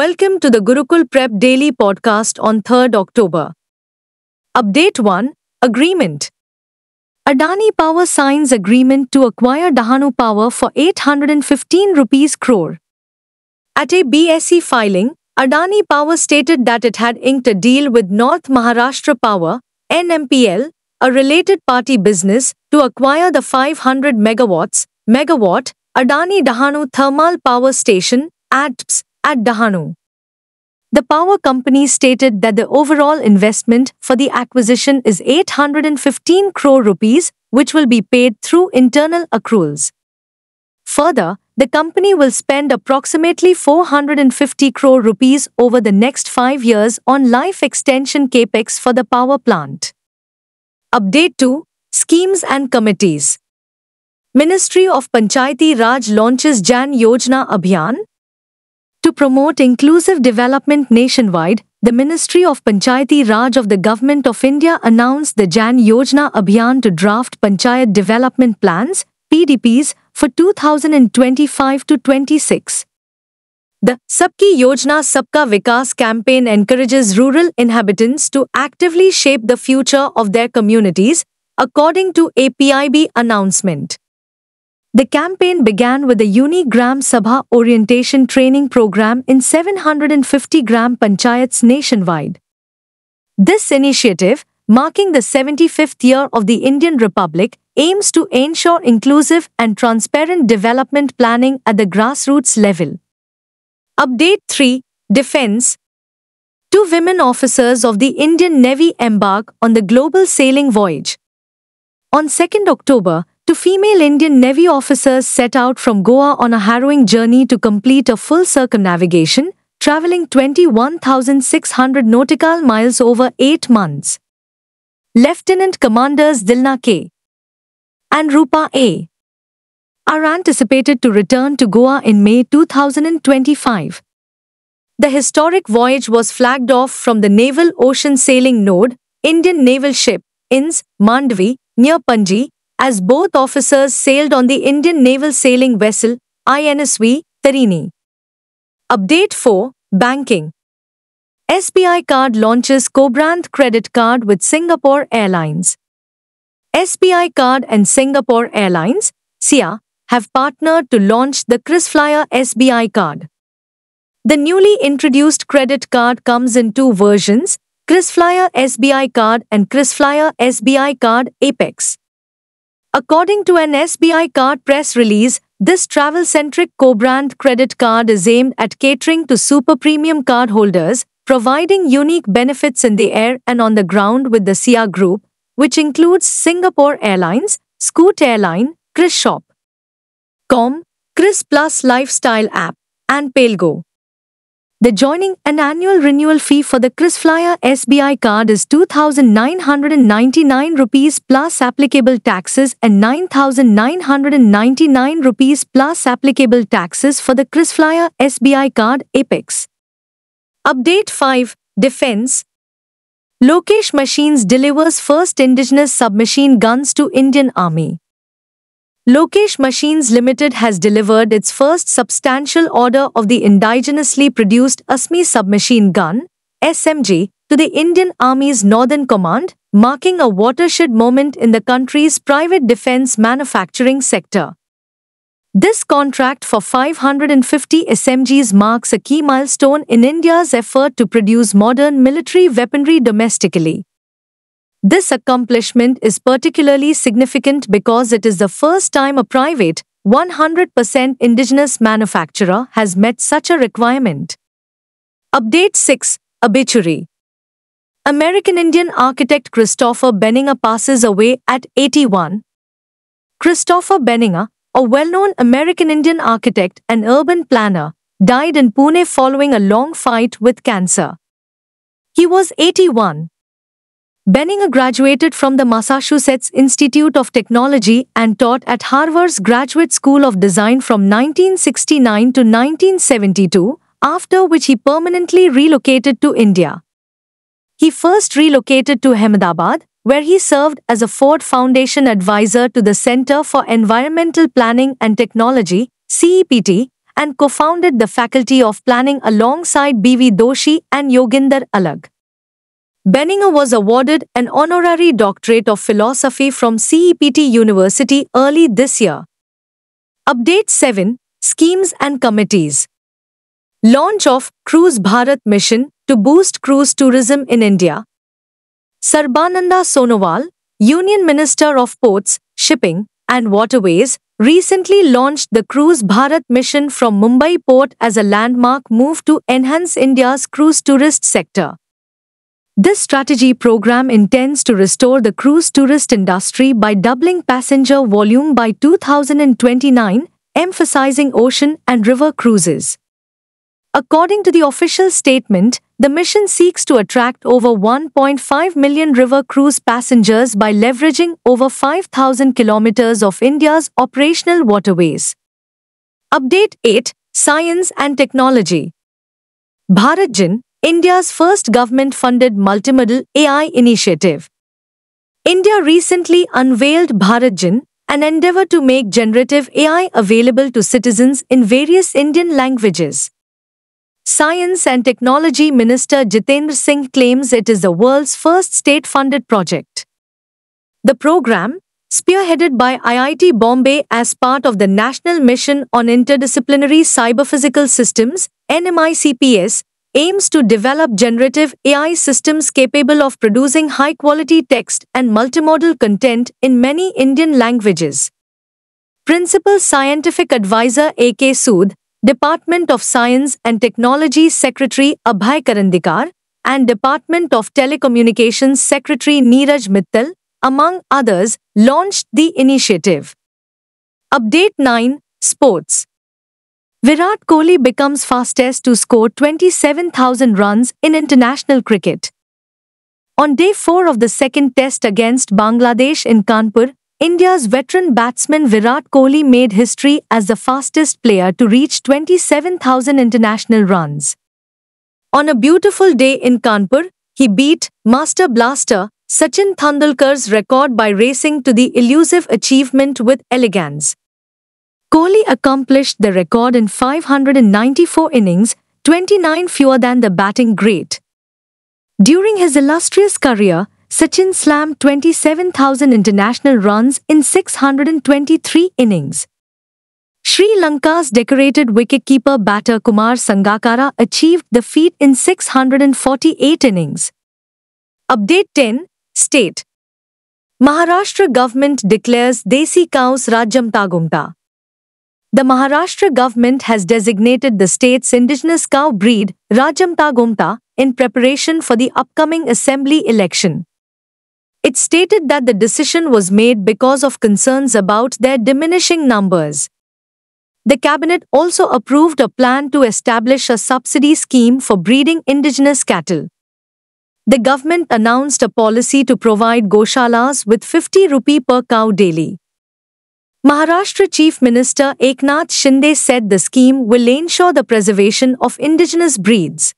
Welcome to the Gurukul Prep Daily Podcast on 3rd October. Update 1 Agreement Adani Power signs agreement to acquire Dahanu Power for 815 rupees crore. At a BSE filing, Adani Power stated that it had inked a deal with North Maharashtra Power (NMPL), a related party business, to acquire the 500 megawatts megawatt Adani Dahanu Thermal Power Station (ADPS) at Dahanu. The power company stated that the overall investment for the acquisition is 815 crore rupees, which will be paid through internal accruals. Further, the company will spend approximately 450 crore rupees over the next 5 years on life extension capex for the power plant. Update 2: Schemes and Committees. Ministry of Panchayati Raj launches Jan Yojana Abhiyan to promote inclusive development nationwide, the Ministry of Panchayati Raj of the Government of India announced the Jan Yojana Abhiyan to draft Panchayat Development Plans PDPs for 2025 to 26. The Sabki Yojana Sabka Vikas campaign encourages rural inhabitants to actively shape the future of their communities, according to APIB announcement. The campaign began with a Uni Gram Sabha orientation training program in 750 gram panchayats nationwide. This initiative, marking the 75th year of the Indian Republic, aims to ensure inclusive and transparent development planning at the grassroots level. Update 3 Defense Two women officers of the Indian Navy embark on the global sailing voyage. On 2nd October, Two female Indian Navy officers set out from Goa on a harrowing journey to complete a full circumnavigation, traveling 21,600 nautical miles over eight months. Lieutenant Commanders Dilna K. and Rupa A. are anticipated to return to Goa in May 2025. The historic voyage was flagged off from the Naval Ocean Sailing Node, Indian Naval Ship, INS, Mandvi, near Panji, as both officers sailed on the Indian naval sailing vessel INSV Tarini. Update 4 Banking SBI Card launches Cobrand credit card with Singapore Airlines. SBI Card and Singapore Airlines, SIA, have partnered to launch the ChrisFlyer SBI Card. The newly introduced credit card comes in two versions, ChrisFlyer SBI Card and ChrisFlyer SBI Card Apex. According to an SBI card press release, this travel-centric co-brand credit card is aimed at catering to super premium cardholders, providing unique benefits in the air and on the ground with the SIA Group, which includes Singapore Airlines, Scoot Airline, Chris Shop, Com, Chris Plus Lifestyle app, and PaleGo. The joining and annual renewal fee for the ChrisFlyer SBI card is two thousand nine hundred and ninety nine rupees plus applicable taxes and nine thousand nine hundred and ninety nine rupees plus applicable taxes for the ChrisFlyer SBI card Apex. Update 5 Defense Lokesh Machines delivers first indigenous submachine guns to Indian Army. Lokesh Machines Limited has delivered its first substantial order of the indigenously produced ASMI submachine gun, SMG, to the Indian Army's Northern Command, marking a watershed moment in the country's private defense manufacturing sector. This contract for 550 SMGs marks a key milestone in India's effort to produce modern military weaponry domestically. This accomplishment is particularly significant because it is the first time a private, 100% indigenous manufacturer has met such a requirement. Update 6 Obituary American Indian architect Christopher Benninger passes away at 81. Christopher Benninger, a well known American Indian architect and urban planner, died in Pune following a long fight with cancer. He was 81. Benninger graduated from the Massachusetts Institute of Technology and taught at Harvard's Graduate School of Design from 1969 to 1972, after which he permanently relocated to India. He first relocated to Ahmedabad, where he served as a Ford Foundation advisor to the Center for Environmental Planning and Technology, CEPT, and co-founded the Faculty of Planning alongside B.V. Doshi and Yoginder Alag. Benninger was awarded an honorary doctorate of philosophy from CEPT University early this year. Update 7 Schemes and Committees Launch of Cruise Bharat Mission to boost cruise tourism in India. Sarbananda Sonowal, Union Minister of Ports, Shipping and Waterways, recently launched the Cruise Bharat mission from Mumbai port as a landmark move to enhance India's cruise tourist sector. This strategy program intends to restore the cruise tourist industry by doubling passenger volume by 2029, emphasizing ocean and river cruises. According to the official statement, the mission seeks to attract over 1.5 million river cruise passengers by leveraging over 5,000 kilometers of India's operational waterways. Update 8 Science and Technology Bharat Jin, India's first government-funded multimodal AI initiative. India recently unveiled Bharatjan, an endeavor to make generative AI available to citizens in various Indian languages. Science and Technology Minister Jitendra Singh claims it is the world's first state-funded project. The program, spearheaded by IIT Bombay as part of the National Mission on Interdisciplinary Cyber Physical Systems, NMICPS, aims to develop generative AI systems capable of producing high-quality text and multimodal content in many Indian languages. Principal Scientific Advisor A.K. Sood, Department of Science and Technology Secretary Abhay Karandikar, and Department of Telecommunications Secretary Neeraj Mittal, among others, launched the initiative. Update 9 Sports Virat Kohli becomes fastest to score 27,000 runs in international cricket. On day 4 of the second test against Bangladesh in Kanpur, India's veteran batsman Virat Kohli made history as the fastest player to reach 27,000 international runs. On a beautiful day in Kanpur, he beat Master Blaster Sachin Tendulkar's record by racing to the elusive achievement with elegance. Kohli accomplished the record in 594 innings, 29 fewer than the batting great. During his illustrious career, Sachin slammed 27,000 international runs in 623 innings. Sri Lanka's decorated wicketkeeper batter Kumar Sangakkara achieved the feat in 648 innings. Update 10 State Maharashtra government declares Desi cows Rajamta Gumta. The Maharashtra government has designated the state's indigenous cow breed, Rajamta Gomta, in preparation for the upcoming assembly election. It stated that the decision was made because of concerns about their diminishing numbers. The cabinet also approved a plan to establish a subsidy scheme for breeding indigenous cattle. The government announced a policy to provide goshalas with 50 rupee per cow daily. Maharashtra Chief Minister Eknath Shinde said the scheme will ensure the preservation of indigenous breeds